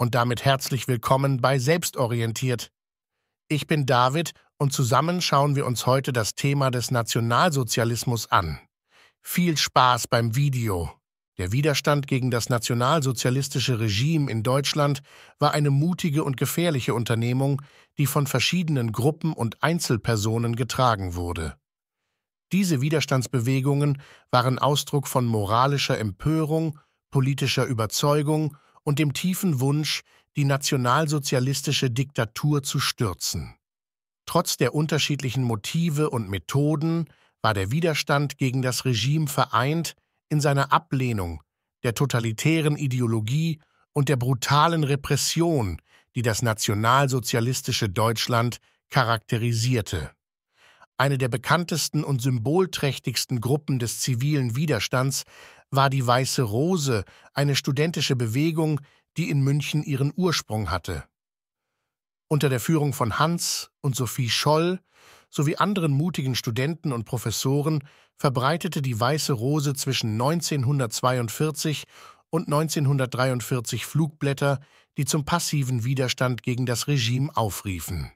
und damit herzlich willkommen bei Selbstorientiert. Ich bin David und zusammen schauen wir uns heute das Thema des Nationalsozialismus an. Viel Spaß beim Video. Der Widerstand gegen das nationalsozialistische Regime in Deutschland war eine mutige und gefährliche Unternehmung, die von verschiedenen Gruppen und Einzelpersonen getragen wurde. Diese Widerstandsbewegungen waren Ausdruck von moralischer Empörung, politischer Überzeugung und dem tiefen Wunsch, die nationalsozialistische Diktatur zu stürzen. Trotz der unterschiedlichen Motive und Methoden war der Widerstand gegen das Regime vereint in seiner Ablehnung der totalitären Ideologie und der brutalen Repression, die das nationalsozialistische Deutschland charakterisierte. Eine der bekanntesten und symbolträchtigsten Gruppen des zivilen Widerstands war die Weiße Rose eine studentische Bewegung, die in München ihren Ursprung hatte. Unter der Führung von Hans und Sophie Scholl sowie anderen mutigen Studenten und Professoren verbreitete die Weiße Rose zwischen 1942 und 1943 Flugblätter, die zum passiven Widerstand gegen das Regime aufriefen.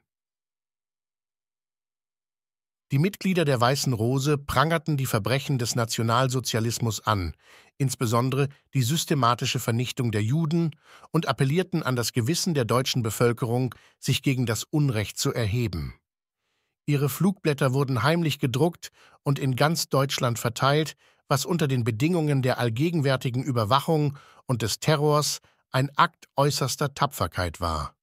Die Mitglieder der Weißen Rose prangerten die Verbrechen des Nationalsozialismus an, insbesondere die systematische Vernichtung der Juden, und appellierten an das Gewissen der deutschen Bevölkerung, sich gegen das Unrecht zu erheben. Ihre Flugblätter wurden heimlich gedruckt und in ganz Deutschland verteilt, was unter den Bedingungen der allgegenwärtigen Überwachung und des Terrors ein Akt äußerster Tapferkeit war.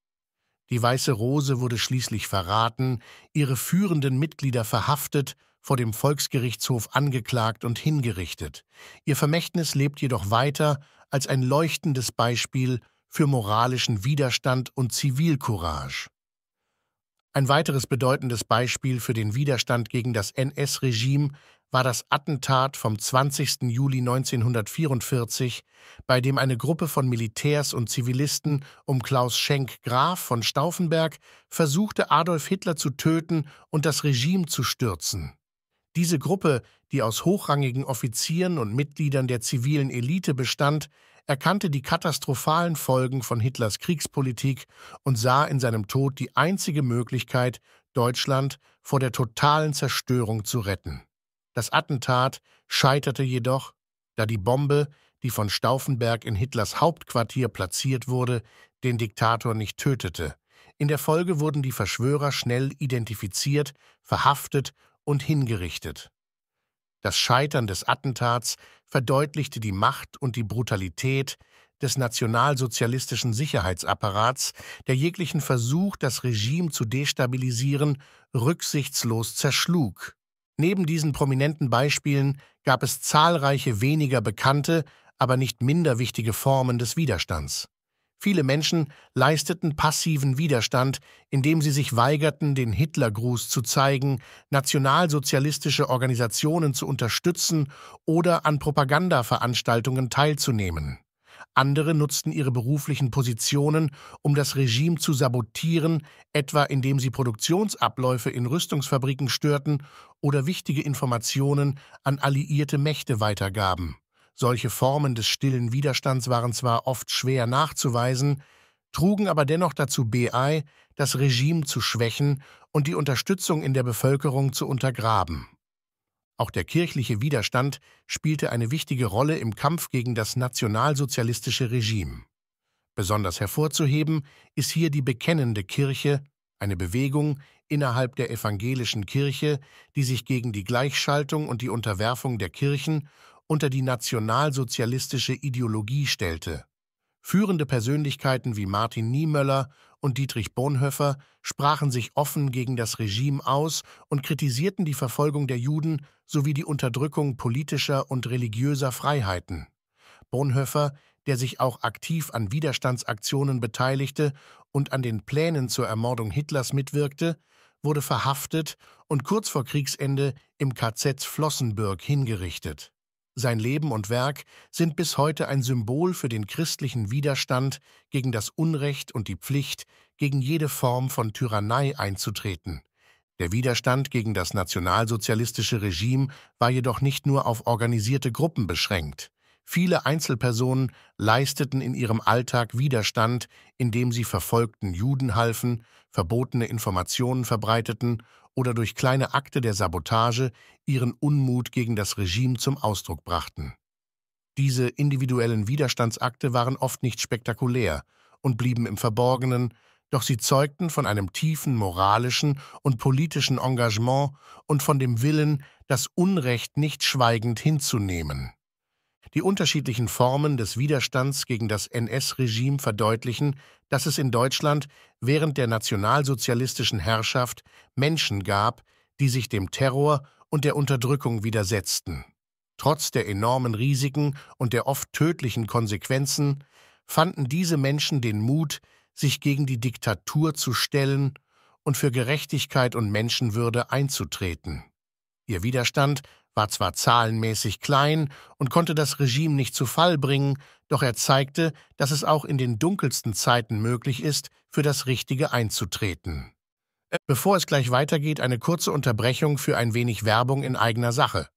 Die Weiße Rose wurde schließlich verraten, ihre führenden Mitglieder verhaftet, vor dem Volksgerichtshof angeklagt und hingerichtet. Ihr Vermächtnis lebt jedoch weiter als ein leuchtendes Beispiel für moralischen Widerstand und Zivilcourage. Ein weiteres bedeutendes Beispiel für den Widerstand gegen das NS-Regime war das Attentat vom 20. Juli 1944, bei dem eine Gruppe von Militärs und Zivilisten um Klaus Schenk Graf von Stauffenberg versuchte, Adolf Hitler zu töten und das Regime zu stürzen. Diese Gruppe, die aus hochrangigen Offizieren und Mitgliedern der zivilen Elite bestand, erkannte die katastrophalen Folgen von Hitlers Kriegspolitik und sah in seinem Tod die einzige Möglichkeit, Deutschland vor der totalen Zerstörung zu retten. Das Attentat scheiterte jedoch, da die Bombe, die von Stauffenberg in Hitlers Hauptquartier platziert wurde, den Diktator nicht tötete. In der Folge wurden die Verschwörer schnell identifiziert, verhaftet und hingerichtet. Das Scheitern des Attentats verdeutlichte die Macht und die Brutalität des nationalsozialistischen Sicherheitsapparats, der jeglichen Versuch, das Regime zu destabilisieren, rücksichtslos zerschlug. Neben diesen prominenten Beispielen gab es zahlreiche weniger bekannte, aber nicht minder wichtige Formen des Widerstands. Viele Menschen leisteten passiven Widerstand, indem sie sich weigerten, den Hitlergruß zu zeigen, nationalsozialistische Organisationen zu unterstützen oder an Propagandaveranstaltungen teilzunehmen. Andere nutzten ihre beruflichen Positionen, um das Regime zu sabotieren, etwa indem sie Produktionsabläufe in Rüstungsfabriken störten oder wichtige Informationen an alliierte Mächte weitergaben. Solche Formen des stillen Widerstands waren zwar oft schwer nachzuweisen, trugen aber dennoch dazu bei, das Regime zu schwächen und die Unterstützung in der Bevölkerung zu untergraben. Auch der kirchliche Widerstand spielte eine wichtige Rolle im Kampf gegen das nationalsozialistische Regime. Besonders hervorzuheben ist hier die Bekennende Kirche, eine Bewegung innerhalb der evangelischen Kirche, die sich gegen die Gleichschaltung und die Unterwerfung der Kirchen unter die nationalsozialistische Ideologie stellte Führende Persönlichkeiten wie Martin Niemöller und Dietrich Bonhoeffer sprachen sich offen gegen das Regime aus und kritisierten die Verfolgung der Juden sowie die Unterdrückung politischer und religiöser Freiheiten. Bonhoeffer, der sich auch aktiv an Widerstandsaktionen beteiligte und an den Plänen zur Ermordung Hitlers mitwirkte, wurde verhaftet und kurz vor Kriegsende im KZ Flossenbürg hingerichtet. Sein Leben und Werk sind bis heute ein Symbol für den christlichen Widerstand gegen das Unrecht und die Pflicht, gegen jede Form von Tyrannei einzutreten. Der Widerstand gegen das nationalsozialistische Regime war jedoch nicht nur auf organisierte Gruppen beschränkt. Viele Einzelpersonen leisteten in ihrem Alltag Widerstand, indem sie verfolgten Juden halfen, verbotene Informationen verbreiteten oder durch kleine Akte der Sabotage ihren Unmut gegen das Regime zum Ausdruck brachten. Diese individuellen Widerstandsakte waren oft nicht spektakulär und blieben im Verborgenen, doch sie zeugten von einem tiefen moralischen und politischen Engagement und von dem Willen, das Unrecht nicht schweigend hinzunehmen. Die unterschiedlichen Formen des Widerstands gegen das NS-Regime verdeutlichen, dass es in Deutschland während der nationalsozialistischen Herrschaft Menschen gab, die sich dem Terror und der Unterdrückung widersetzten. Trotz der enormen Risiken und der oft tödlichen Konsequenzen fanden diese Menschen den Mut, sich gegen die Diktatur zu stellen und für Gerechtigkeit und Menschenwürde einzutreten. Ihr Widerstand war zwar zahlenmäßig klein und konnte das Regime nicht zu Fall bringen, doch er zeigte, dass es auch in den dunkelsten Zeiten möglich ist, für das Richtige einzutreten. Bevor es gleich weitergeht, eine kurze Unterbrechung für ein wenig Werbung in eigener Sache.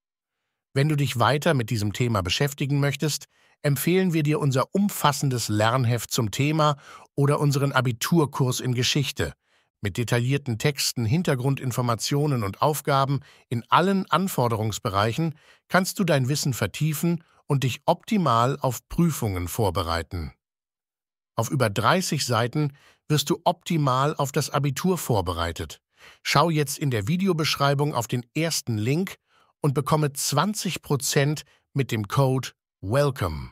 Wenn du dich weiter mit diesem Thema beschäftigen möchtest, empfehlen wir dir unser umfassendes Lernheft zum Thema oder unseren Abiturkurs in Geschichte mit detaillierten Texten, Hintergrundinformationen und Aufgaben in allen Anforderungsbereichen kannst du dein Wissen vertiefen und dich optimal auf Prüfungen vorbereiten. Auf über 30 Seiten wirst du optimal auf das Abitur vorbereitet. Schau jetzt in der Videobeschreibung auf den ersten Link und bekomme 20% mit dem Code WELCOME.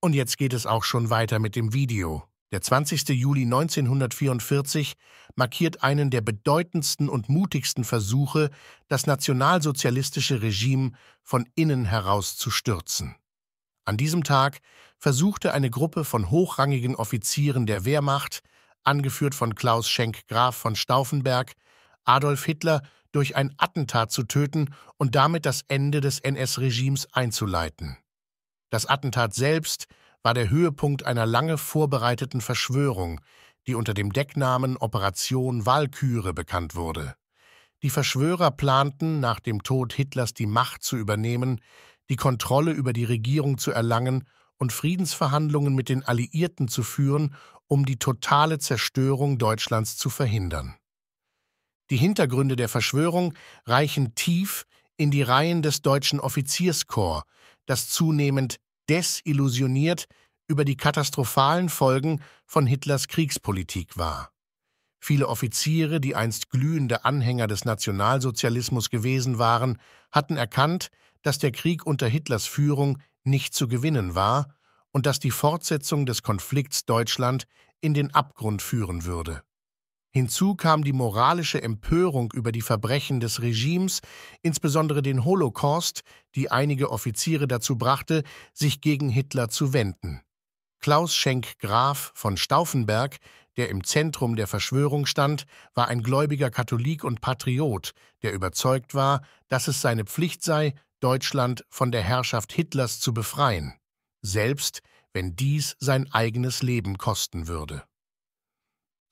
Und jetzt geht es auch schon weiter mit dem Video. Der 20. Juli 1944 markiert einen der bedeutendsten und mutigsten Versuche, das nationalsozialistische Regime von innen heraus zu stürzen. An diesem Tag versuchte eine Gruppe von hochrangigen Offizieren der Wehrmacht, angeführt von Klaus Schenk Graf von Stauffenberg, Adolf Hitler durch ein Attentat zu töten und damit das Ende des NS-Regimes einzuleiten. Das Attentat selbst war der Höhepunkt einer lange vorbereiteten Verschwörung, die unter dem Decknamen Operation Walküre bekannt wurde. Die Verschwörer planten, nach dem Tod Hitlers die Macht zu übernehmen, die Kontrolle über die Regierung zu erlangen und Friedensverhandlungen mit den Alliierten zu führen, um die totale Zerstörung Deutschlands zu verhindern. Die Hintergründe der Verschwörung reichen tief in die Reihen des deutschen Offizierskorps, das zunehmend desillusioniert über die katastrophalen Folgen von Hitlers Kriegspolitik war. Viele Offiziere, die einst glühende Anhänger des Nationalsozialismus gewesen waren, hatten erkannt, dass der Krieg unter Hitlers Führung nicht zu gewinnen war und dass die Fortsetzung des Konflikts Deutschland in den Abgrund führen würde. Hinzu kam die moralische Empörung über die Verbrechen des Regimes, insbesondere den Holocaust, die einige Offiziere dazu brachte, sich gegen Hitler zu wenden. Klaus Schenk Graf von Stauffenberg, der im Zentrum der Verschwörung stand, war ein gläubiger Katholik und Patriot, der überzeugt war, dass es seine Pflicht sei, Deutschland von der Herrschaft Hitlers zu befreien, selbst wenn dies sein eigenes Leben kosten würde.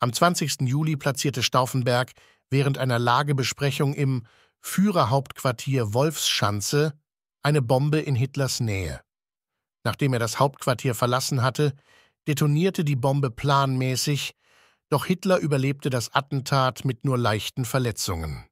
Am 20. Juli platzierte Stauffenberg während einer Lagebesprechung im Führerhauptquartier Wolfschanze eine Bombe in Hitlers Nähe. Nachdem er das Hauptquartier verlassen hatte, detonierte die Bombe planmäßig, doch Hitler überlebte das Attentat mit nur leichten Verletzungen.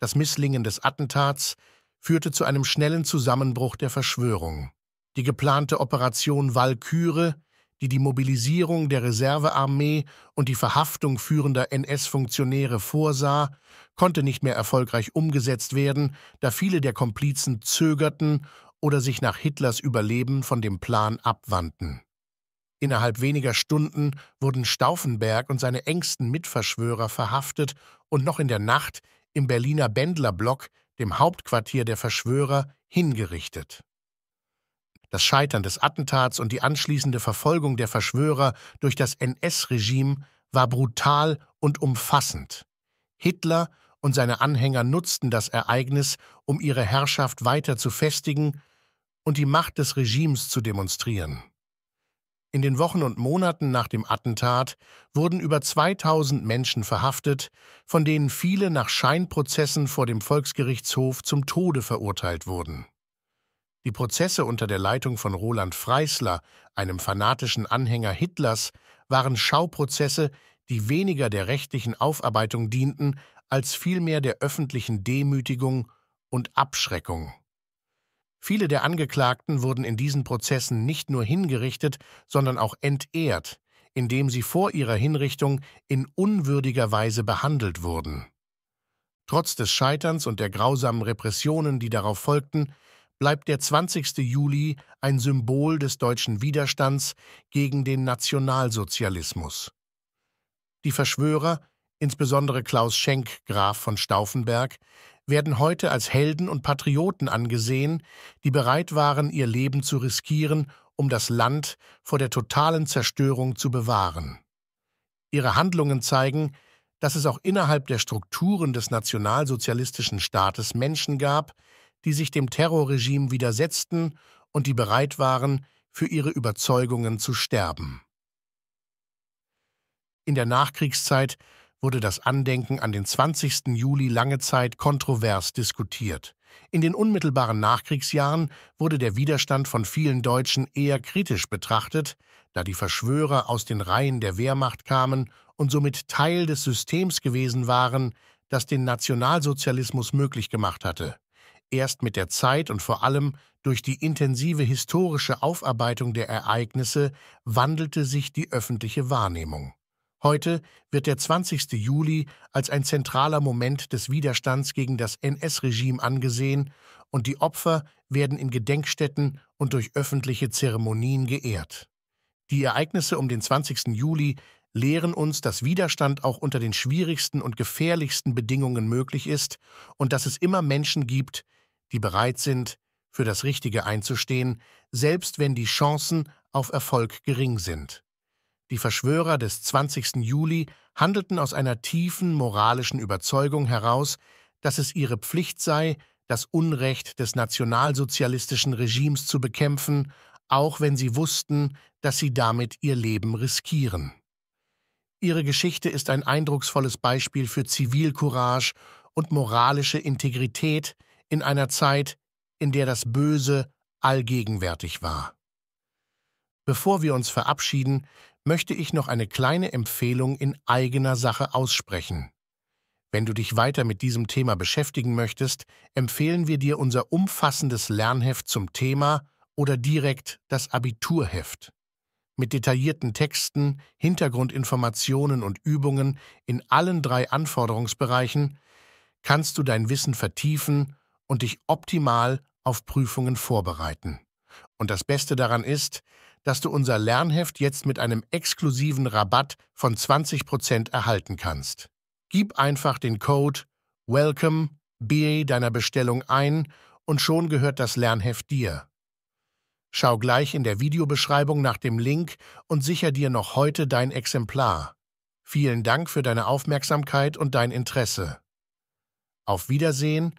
Das Misslingen des Attentats führte zu einem schnellen Zusammenbruch der Verschwörung. Die geplante Operation Walküre die die Mobilisierung der Reservearmee und die Verhaftung führender NS-Funktionäre vorsah, konnte nicht mehr erfolgreich umgesetzt werden, da viele der Komplizen zögerten oder sich nach Hitlers Überleben von dem Plan abwandten. Innerhalb weniger Stunden wurden Stauffenberg und seine engsten Mitverschwörer verhaftet und noch in der Nacht im Berliner Bändlerblock, dem Hauptquartier der Verschwörer, hingerichtet. Das Scheitern des Attentats und die anschließende Verfolgung der Verschwörer durch das NS-Regime war brutal und umfassend. Hitler und seine Anhänger nutzten das Ereignis, um ihre Herrschaft weiter zu festigen und die Macht des Regimes zu demonstrieren. In den Wochen und Monaten nach dem Attentat wurden über 2000 Menschen verhaftet, von denen viele nach Scheinprozessen vor dem Volksgerichtshof zum Tode verurteilt wurden. Die Prozesse unter der Leitung von Roland Freisler, einem fanatischen Anhänger Hitlers, waren Schauprozesse, die weniger der rechtlichen Aufarbeitung dienten, als vielmehr der öffentlichen Demütigung und Abschreckung. Viele der Angeklagten wurden in diesen Prozessen nicht nur hingerichtet, sondern auch entehrt, indem sie vor ihrer Hinrichtung in unwürdiger Weise behandelt wurden. Trotz des Scheiterns und der grausamen Repressionen, die darauf folgten, bleibt der 20. Juli ein Symbol des deutschen Widerstands gegen den Nationalsozialismus. Die Verschwörer, insbesondere Klaus Schenk, Graf von Stauffenberg, werden heute als Helden und Patrioten angesehen, die bereit waren, ihr Leben zu riskieren, um das Land vor der totalen Zerstörung zu bewahren. Ihre Handlungen zeigen, dass es auch innerhalb der Strukturen des nationalsozialistischen Staates Menschen gab, die sich dem Terrorregime widersetzten und die bereit waren, für ihre Überzeugungen zu sterben. In der Nachkriegszeit wurde das Andenken an den 20. Juli lange Zeit kontrovers diskutiert. In den unmittelbaren Nachkriegsjahren wurde der Widerstand von vielen Deutschen eher kritisch betrachtet, da die Verschwörer aus den Reihen der Wehrmacht kamen und somit Teil des Systems gewesen waren, das den Nationalsozialismus möglich gemacht hatte erst mit der Zeit und vor allem durch die intensive historische Aufarbeitung der Ereignisse wandelte sich die öffentliche Wahrnehmung. Heute wird der 20. Juli als ein zentraler Moment des Widerstands gegen das NS-Regime angesehen und die Opfer werden in Gedenkstätten und durch öffentliche Zeremonien geehrt. Die Ereignisse um den 20. Juli lehren uns, dass Widerstand auch unter den schwierigsten und gefährlichsten Bedingungen möglich ist und dass es immer Menschen gibt, die bereit sind, für das Richtige einzustehen, selbst wenn die Chancen auf Erfolg gering sind. Die Verschwörer des 20. Juli handelten aus einer tiefen moralischen Überzeugung heraus, dass es ihre Pflicht sei, das Unrecht des nationalsozialistischen Regimes zu bekämpfen, auch wenn sie wussten, dass sie damit ihr Leben riskieren. Ihre Geschichte ist ein eindrucksvolles Beispiel für Zivilcourage und moralische Integrität, in einer Zeit, in der das Böse allgegenwärtig war. Bevor wir uns verabschieden, möchte ich noch eine kleine Empfehlung in eigener Sache aussprechen. Wenn du dich weiter mit diesem Thema beschäftigen möchtest, empfehlen wir dir unser umfassendes Lernheft zum Thema oder direkt das Abiturheft. Mit detaillierten Texten, Hintergrundinformationen und Übungen in allen drei Anforderungsbereichen kannst du dein Wissen vertiefen und dich optimal auf Prüfungen vorbereiten. Und das Beste daran ist, dass du unser Lernheft jetzt mit einem exklusiven Rabatt von 20% erhalten kannst. Gib einfach den Code Welcome BA deiner Bestellung ein und schon gehört das Lernheft dir. Schau gleich in der Videobeschreibung nach dem Link und sicher dir noch heute dein Exemplar. Vielen Dank für deine Aufmerksamkeit und dein Interesse. Auf Wiedersehen